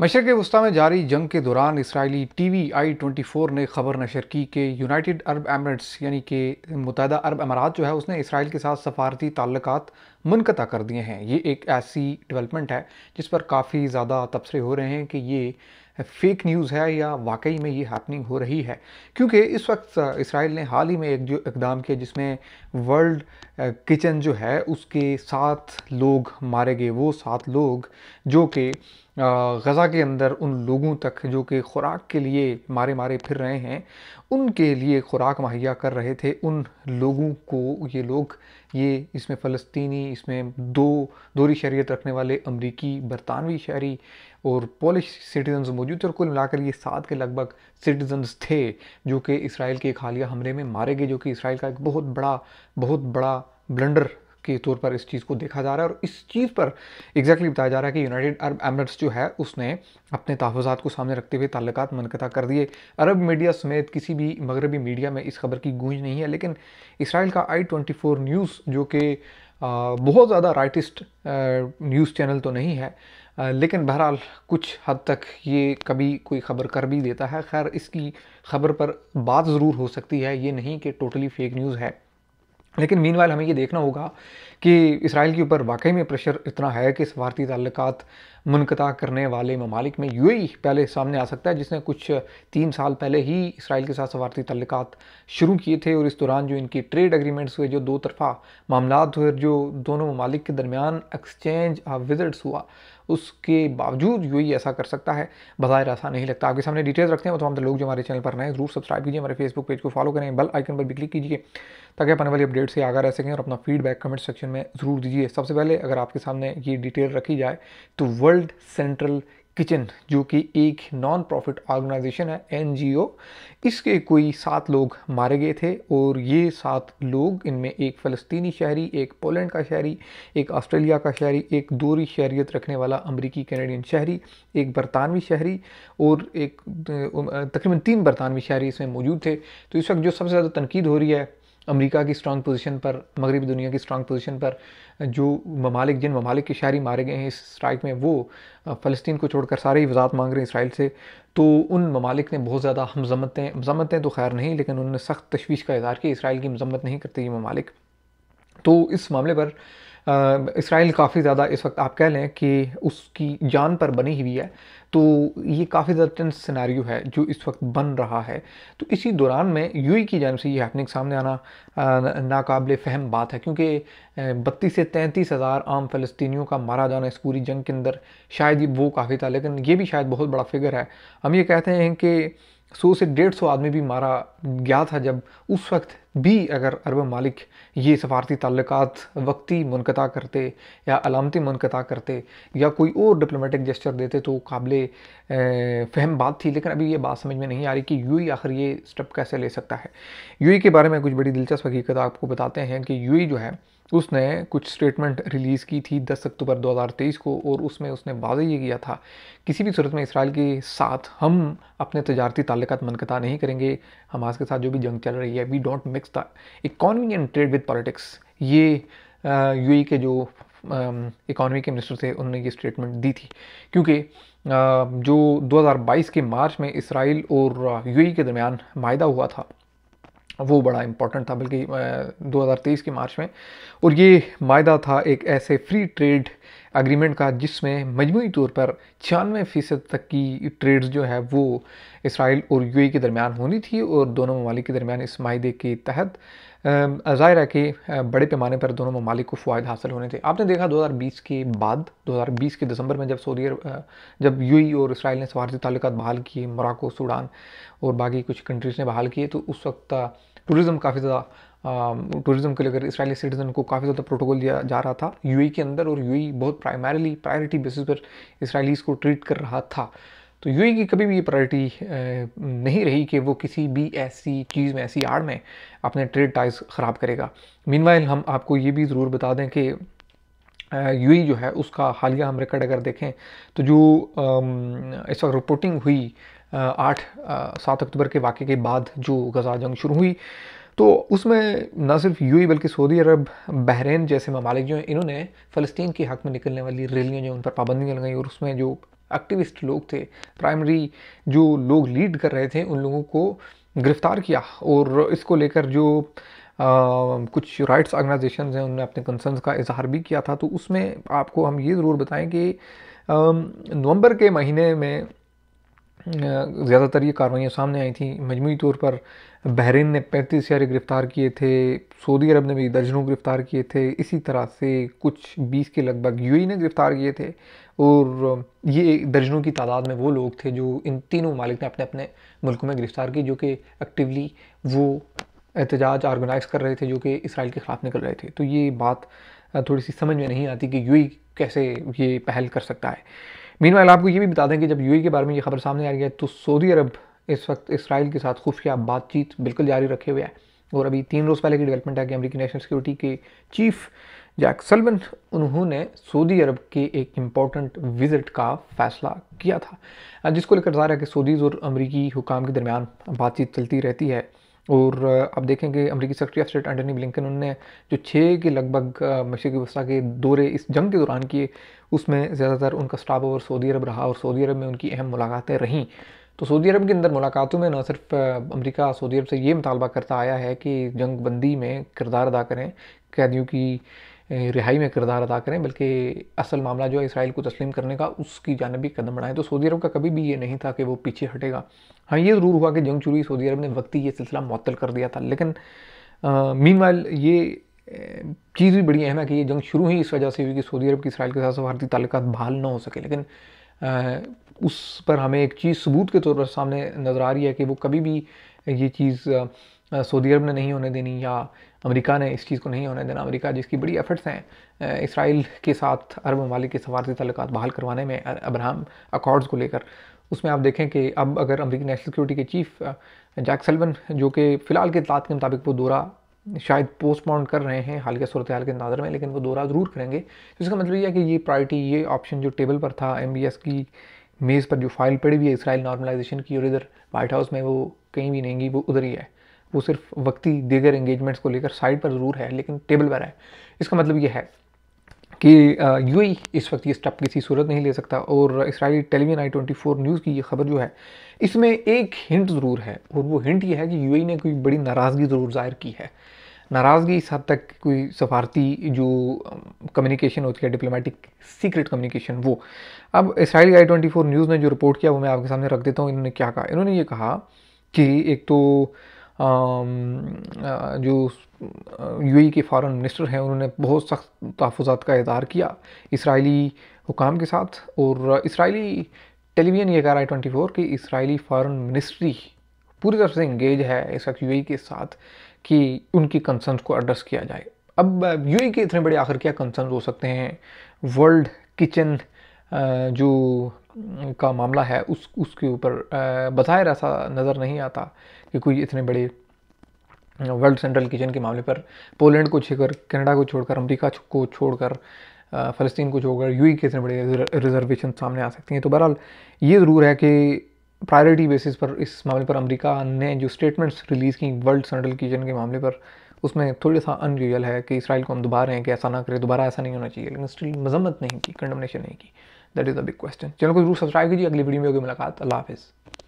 मशरक़ वस्ती में जारी जंग के दौरान Israeli T V I twenty four ने खबर नशर की कि यूनाइटेड अरब एमरेट्स यानी कि मुतहदा अरब अमारात जो है उसने इसराइल के साथ सफारती ताल्लक मुनक़ा कर दिए हैं ये एक ऐसी डेवलपमेंट है जिस पर काफ़ी ज़्यादा तबसरे हो रहे हैं कि ये फेक न्यूज़ है या वाकई में ये हैपनिंग हो रही है क्योंकि इस वक्त इसराइल ने हाल ही में एक जो इकदाम किया जिसमें वर्ल्ड किचन जो है उसके सात लोग मारे गए वो सात लोग जो कि गज़ा के अंदर उन लोगों तक जो कि खुराक के लिए मारे मारे फिर रहे हैं उनके लिए खुराक मुहैया कर रहे थे उन लोगों को ये लोग ये इसमें फ़लस्तनी इसमें दो दोरी शहरीत रखने वाले अमरीकी बरतानवी शहरी और पोलिश सिटीजन्स मौजूद थे और कुल मिलाकर ये सात के लगभग सिटीजन्स थे जो कि इसराइल के एक हालिया हमले में मारे गए जो कि इसराइल का एक बहुत बड़ा बहुत बड़ा ब्लंडर के तौर पर इस चीज़ को देखा जा रहा है और इस चीज़ पर एग्जैक्टली बताया जा रहा है कि यूनाइटेड अरब एमरेट्स जो है उसने अपने तहफात को सामने रखते हुए ताल्लुक मनकता कर दिए अरब मीडिया समेत किसी भी मगरबी मीडिया में इस खबर की गूंज नहीं है लेकिन इसराइल का आई ट्वेंटी फोर न्यूज़ जो कि बहुत ज़्यादा राइटिस्ट न्यूज़ चैनल तो नहीं है लेकिन बहरहाल कुछ हद तक ये कभी कोई ख़बर कर भी देता है खैर इसकी खबर पर बात ज़रूर हो सकती है ये नहीं कि टोटली फेक न्यूज़ है लेकिन मीन हमें ये देखना होगा कि इसराइल के ऊपर वाकई में प्रेशर इतना है कि सफारती तल्लक मुनकता करने वाले ममालिक में यू पहले सामने आ सकता है जिसने कुछ तीन साल पहले ही इसराइल के साथ सफारती तल्लत शुरू किए थे और इस दौरान जो इनकी ट्रेड एग्रीमेंट्स हुए जो दो तरफा मामला हुए जो दोनों ममालिक के दरमियान एक्सचेंज ऑफ विजिट्स हुआ उसके बावजूद यू ऐसा कर सकता है बाहर ऐसा नहीं लगता आपके सामने डिटेल्स रखते हैं तो हम लोग जो हमारे चैनल पर नए जरूर सब्सक्राइब कीजिए हमारे फेसबुक पेज को फॉलो करें बेल आइकन पर भी क्लिक कीजिए ताकि अपने वाली अपडेट से आगा रह सकें और अपना फीडबैक कमेंट सेक्शन में ज़रूर दीजिए सबसे पहले अगर आपके सामने ये डिटेल रखी जाए तो वर्ल्ड सेंट्रल किचन जो कि एक नॉन प्रॉफिट ऑर्गेनाइजेशन है एनजीओ इसके कोई सात लोग मारे गए थे और ये सात लोग इनमें एक फ़लस्तीनी शहरी एक पोलैंड का शहरी एक ऑस्ट्रेलिया का शहरी एक दूरी शहरीत रखने वाला अमरीकी कैनेडियन शहरी एक बरतानवी शहरी और एक तकरीबन तीन बरतानवी शहरी इसमें मौजूद थे तो इस वक्त जो सबसे ज़्यादा तनकीद हो रही है अमेरिका की स्ट्रांग पोजीशन पर मगरबी दुनिया की स्ट्रांग पोजीशन पर जो ममालिक जिन ममालिक के शहरी मारे गए हैं इस स्ट्राइक में वो फ़लस्तीन को छोड़कर सारे ही वजात मांग रहे हैं इसराइल से तो उन ममालिक ने बहुत ज़्यादा हमजमतें मजम्मतें तो खैर नहीं लेकिन उन्होंने सख्त तशवीश का इजहार किया इसराइल की मजम्मत नहीं करते ये ममालिक तो इस मामले पर इसराइल काफ़ी ज़्यादा इस वक्त आप कह लें कि उसकी जान पर बनी हुई है तो ये काफ़ी ज़्यादा टेंस सिनारी है जो इस वक्त बन रहा है तो इसी दौरान में यू की जानब से ये हैपनिंग सामने आना नाकबिल फ़हम बात है क्योंकि बत्तीस से तैंतीस हज़ार आम फ़लस्तियों का मारा जाना इस पूरी जंग के अंदर शायद ये वो काफ़ी था लेकिन ये भी शायद बहुत बड़ा फिगर है हम ये कहते हैं कि सौ से डेढ़ सौ आदमी भी मारा गया था जब उस वक्त भी अगर अरब मालिक ये सफारती ताल्लुक वक्ती मुनकता करते या अलामती मुनकता करते या कोई और डिप्लोमेटिक जेस्चर देते तो काबिल फ़हम बात थी लेकिन अभी ये बात समझ में नहीं आ रही कि यू आखिर ये स्टेप कैसे ले सकता है यू के बारे में कुछ बड़ी दिलचस्प हकीकत आपको बताते हैं कि यू जो है उसने कुछ स्टेटमेंट रिलीज़ की थी 10 अक्टूबर 2023 को और उसमें उसने वादा ये किया था किसी भी सूरत में इसराइल के साथ हम अपने तजारती ताल्लुक मनकता नहीं करेंगे हमारे फ्रांस के साथ जो भी जंग चल रही है we don't mix the economy trade with politics ये यू e के जो इकॉनमी के मिनिस्टर थे उन्होंने ये स्टेटमेंट दी थी क्योंकि जो 2022 के मार्च में इसराइल और यू e के दरमियान माहा हुआ था वो बड़ा इम्पॉर्टेंट था बल्कि 2023 के मार्च में और ये माहा था एक ऐसे फ्री ट्रेड अग्रीमेंट का जिसमें मजमू तौर पर छियानवे फ़ीसद तक की ट्रेड्स जो है वो इसराइल और यू के दरमियान होनी थी और दोनों ममालिक के दरमियान इस माहे के तहत ज़ाहिर है कि बड़े पैमाने पर दोनों ममालिक को फ़ायद हासिल होने थे आपने देखा 2020 के बाद 2020 के दिसंबर में जब सऊदी अरब जब यूएई और इसराइल ने सवारती ताल्लुक बहाल किए मोराको सूडान और बाकी कुछ कंट्रीज़ ने बहाल किए तो उस वक्त टूरिज़म काफ़ी ज़्यादा टूरिज्म um, को लेकर इसराइली सिटीज़न को काफ़ी ज़्यादा प्रोटोकॉल दिया जा रहा था यू e के अंदर और यू e बहुत प्राइमरली प्रायोरिटी बेसिस पर इसराइलीज़ को ट्रीट कर रहा था तो यू e की कभी भी ये प्रायोरिटी uh, नहीं रही कि वो किसी भी ऐसी चीज़ में ऐसी आड़ में अपने ट्रेड टाइज ख़राब करेगा मीनवाइल हम आपको ये भी ज़रूर बता दें कि यू uh, जो है उसका हालिया हम रिकॉर्ड अगर देखें तो जो um, इस वक्त रिपोर्टिंग हुई uh, आठ सात अक्टूबर के वाक़े के बाद जो गज़ा जंग शुरू हुई तो उसमें ना सिर्फ यू बल्कि सऊदी अरब बहरीन जैसे ममालिक जो हैं इन्होंने फ़लस्तीन के हक़ में निकलने वाली रैलियाँ जो उन पर पाबंदियाँ लगाई और उसमें जो एक्टिविस्ट लोग थे प्राइमरी जो लोग लीड कर रहे थे उन लोगों को गिरफ़्तार किया और इसको लेकर जो आ, कुछ राइट्स ऑर्गेनाइजेशन हैं उनने अपने कंसर्न का इजहार भी किया था तो उसमें आपको हम ये ज़रूर बताएं कि नवंबर के महीने में ज़्यादातर ये कार्रवाइयाँ सामने आई थी मजमू तौर पर बहरीन ने पैंतीस हज़ार गिरफ़्तार किए थे सऊदी अरब ने भी दर्जनों गिरफ़्तार किए थे इसी तरह से कुछ बीस के लगभग यू ने गिरफ़्तार किए थे और ये दर्जनों की तादाद में वो लोग थे जो इन तीनों मालिक ने अपने अपने मुल्कों में गिरफ़्तार किए जो कि एक्टिवली वो एहतजाज आर्गनाइज़ कर रहे थे जो कि इसराइल के ख़िलाफ़ निकल रहे थे तो ये बात थोड़ी सी समझ में नहीं आती कि यू कैसे ये पहल कर सकता है मीन आपको ये भी बता दें कि जब यू e के बारे में ये खबर सामने आ रही है तो सऊदी अरब इस वक्त इसराइल के साथ खुफिया बातचीत बिल्कुल जारी रखे हुए है और अभी तीन रोज़ पहले की डेवलपमेंट है कि अमरीकी नेशनल सिक्योरिटी के चीफ जैक सलमन उन्होंने सऊदी अरब के एक इम्पॉर्टेंट विज़िट का फैसला किया था जिसको लेकर ज़ाहिर है कि सऊदीज़ और अमरीकी हुकाम के दरमियान बातचीत चलती रहती है और आप देखेंगे अमरीकी secretary of state Antony Blinken उनने जो छः के लगभग मशीक वस्ता के दौरे इस जंग के दौरान किए उसमें ज़्यादातर उनका स्टाफ ओवर सऊदी अरब रहा और सऊदी अरब में उनकी अहम मुलाकातें रहीं तो सऊदी अरब के अंदर मुलाकातों में न सिर्फ अमेरिका सऊदी अरब से ये मुतालबा करता आया है कि जंग बंदी में किरदार अदा करें कैदियों की रिहाई में किरदार अदा करें बल्कि असल मामला जो है इसराइल को तस्लीम करने का उसकी जानब भी कदम बढ़ाएं तो सऊदी अरब का कभी भी ये नहीं था कि वो पीछे हटेगा हाँ ये ज़रूर हुआ कि जंग चुरी सऊदी अरब ने वक्ती ये सिलसिला मअतल कर दिया था लेकिन मीन वाइल ये चीज़ भी बड़ी अहम है कि ये जंग शुरू ही इस वजह से हुई कि सऊदी अरब की इसराइल के साथ सफारती ताल्लुक बहाल ना हो सके लेकिन आ, उस पर हमें एक चीज़ सबूत के तौर पर सामने नज़र आ रही है कि वो कभी भी ये चीज़ सऊदी अरब ने नहीं होने देनी या अमेरिका ने इस चीज़ को नहीं होने देना अमेरिका जिसकी बड़ी एफर्ट्स हैं इसराइल के साथ अरब ममालिक के सफारती तल्लक बहाल करवाने में अब्राहम अकॉर्ड्स को लेकर उसमें आप देखें कि अब अगर अमरीकी नेशनल सिक्योरिटी के चीफ जैक सलवन जो कि फ़िलहाल के इतलात के मुताबिक वो दौरा शायद पोस्टमाउंड कर रहे हैं हाल के सूरत हाल के नाजर में लेकिन वो दौरा ज़रूर करेंगे तो इसका मतलब यह है कि ये प्रायरिटी ये ऑप्शन जो टेबल पर था एम की मेज़ पर जो फाइल पड़ी हुई है इसराइल नॉर्मलाइजेशन की और इधर वाइट हाउस में वो कहीं भी नहीं गई वो उधर ही है वो सिर्फ वक्ती दीगर इंगेजमेंट्स को लेकर साइड पर ज़रूर है लेकिन टेबल पर है इसका मतलब ये है कि यू इस वक्त ये स्टेप किसी सूरत नहीं ले सकता और Israeli television I twenty four news की ये खबर जो है इसमें एक हिंट ज़रूर है और वो हिंट ये है कि यू ने कोई बड़ी नाराज़गी ज़रूर ज़ाहिर की है नाराज़गी इस हद तक कोई सफारती जो कम्युनिकेशन होती है डिप्लोमेटिक सीक्रेट कम्युनिकेशन वो अब Israeli I twenty four news ने जो रिपोर्ट किया वो मैं आपके सामने रख देता हूँ इन्होंने क्या कहा इन्होंने ये कहा कि एक तो जो यूएई e के फ़ॉरेन मिनिस्टर हैं उन्होंने बहुत सख्त तहफ़ात का इजहार किया इसराइली हुकाम के साथ और इसराइली टेलीविज़न ये कह रहा है ट्वेंटी फोर कि इसराइली फ़ॉरेन मिनिस्ट्री पूरी तरह से इंगेज है इस वक्त यू e के साथ कि उनकी कंसर्न को एड्रेस किया जाए अब यू e के इतने बड़े आखिर क्या कंसर्न हो सकते हैं वर्ल्ड किचन जो का मामला है उस उसके ऊपर बज़ाहिर ऐसा नज़र नहीं आता कि कोई इतने बड़े वर्ल्ड सेंट्रल किचन के मामले पर पोलैंड को छेकर कनाडा को छोड़कर अमेरिका को छोड़कर फ़लस्तीन को छोड़कर यू के इतने बड़े रिजर्वेशन सामने आ सकती हैं तो बहरहाल ये ज़रूर है कि प्रायोरिटी बेसिस पर इस मामले पर अमेरिका ने जो स्टेटमेंट्स रिलीज़ की वर्ल्ड सेंट्रल किचन के मामले पर उसमें थोड़ा सा अनयूजल है कि इसराइल को हम दोबारा हैं कि ऐसा ना करें दोबारा ऐसा नहीं होना चाहिए लेकिन स्टिल मजम्मत नहीं की कंडमनेशन नहीं की that is the big question channel को जरूर सब्सक्राइब कीजिए अगली वीडियो में होगी मुलाकात अल्लाह हाफिज़